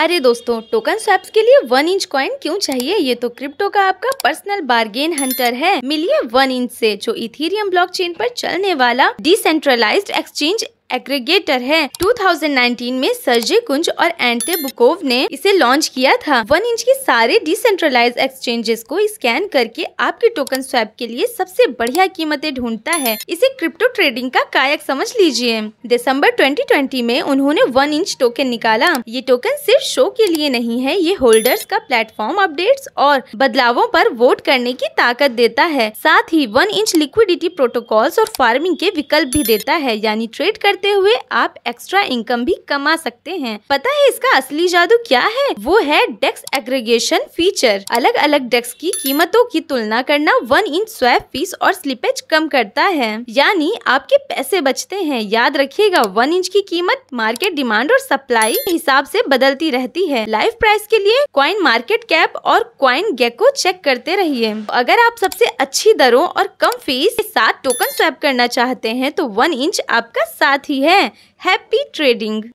अरे दोस्तों token swaps के लिए वन इंच कॉइन क्यों चाहिए ये तो क्रिप्टो का आपका पर्सनल बार्गेन हंटर है मिलिए वन इंच से जो इथेरियम ब्लॉकचेन पर चलने वाला डिसेंट्रलाइज्ड एक्सचेंज एग्रीगेटर है 2019 में सर्जे कुंज और एंटे बुकोव ने इसे लॉन्च किया था वन इंच की सारे डिसेंट्रलाइज एक्सचेंजेस को स्कैन करके आपके टोकन स्वैप के लिए सबसे बढ़िया कीमतें ढूंढता है इसे क्रिप्टो ट्रेडिंग का कायक समझ लीजिए दिसंबर 2020 में उन्होंने वन इंच टोकन निकाला ये टोकन सिर्फ शो के लिए नहीं है ये होल्डर्स का प्लेटफॉर्म अपडेट और बदलावों आरोप वोट करने की ताकत देता है साथ ही वन इंच लिक्विडिटी प्रोटोकॉल और फार्मिंग के विकल्प भी देता है यानी ट्रेड करते हुए आप एक्स्ट्रा इनकम भी कमा सकते हैं पता है इसका असली जादू क्या है वो है डेक्स एग्रीगेशन फीचर अलग अलग डेक्स की कीमतों की तुलना करना वन इंच स्वैप फीस और स्लिपेज कम करता है यानी आपके पैसे बचते हैं याद रखिएगा वन इंच की कीमत मार्केट डिमांड और सप्लाई हिसाब से बदलती रहती है लाइव प्राइस के लिए क्वाइन मार्केट कैप और क्वाइन गेको चेक करते रहिए अगर आप सबसे अच्छी दरों और कम फीस के साथ टोकन स्वैप करना चाहते हैं तो वन इंच आपका साथ साथी है हैप्पी ट्रेडिंग